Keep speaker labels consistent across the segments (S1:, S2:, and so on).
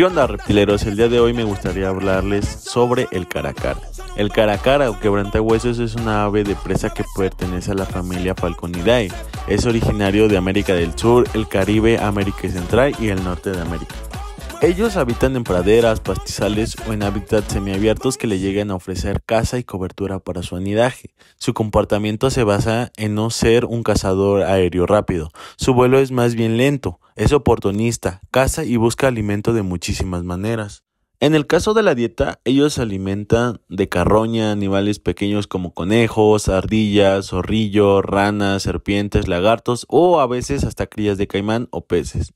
S1: ¿Qué onda reptileros? El día de hoy me gustaría hablarles sobre el caracara. El caracara o quebrantahuesos es una ave de presa que pertenece a la familia Falconidae. Es originario de América del Sur, el Caribe, América Central y el norte de América. Ellos habitan en praderas, pastizales o en hábitats semiabiertos que le lleguen a ofrecer caza y cobertura para su anidaje. Su comportamiento se basa en no ser un cazador aéreo rápido. Su vuelo es más bien lento, es oportunista, caza y busca alimento de muchísimas maneras. En el caso de la dieta, ellos se alimentan de carroña, animales pequeños como conejos, ardillas, zorrillo, ranas, serpientes, lagartos o a veces hasta crías de caimán o peces.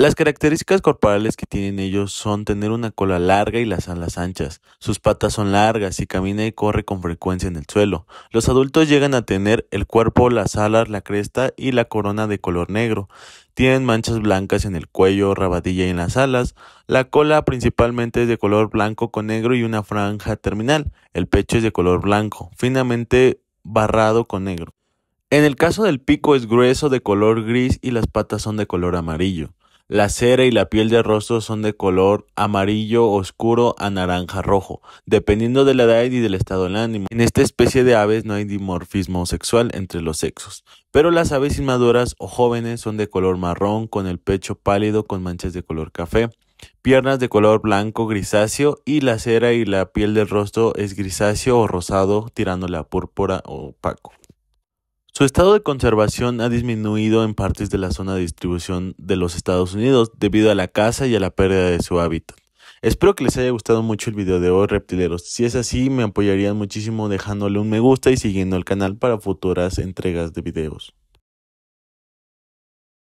S1: Las características corporales que tienen ellos son tener una cola larga y las alas anchas. Sus patas son largas y camina y corre con frecuencia en el suelo. Los adultos llegan a tener el cuerpo, las alas, la cresta y la corona de color negro. Tienen manchas blancas en el cuello, rabadilla y en las alas. La cola principalmente es de color blanco con negro y una franja terminal. El pecho es de color blanco, finamente barrado con negro. En el caso del pico es grueso de color gris y las patas son de color amarillo. La cera y la piel del rostro son de color amarillo oscuro a naranja rojo, dependiendo de la edad y del estado del ánimo. En esta especie de aves no hay dimorfismo sexual entre los sexos, pero las aves inmaduras o jóvenes son de color marrón, con el pecho pálido con manchas de color café, piernas de color blanco grisáceo y la cera y la piel del rostro es grisáceo o rosado tirando la púrpura o opaco. Su estado de conservación ha disminuido en partes de la zona de distribución de los Estados Unidos debido a la caza y a la pérdida de su hábitat. Espero que les haya gustado mucho el video de hoy, reptileros. Si es así, me apoyarían muchísimo dejándole un me gusta y siguiendo el canal para futuras entregas de videos.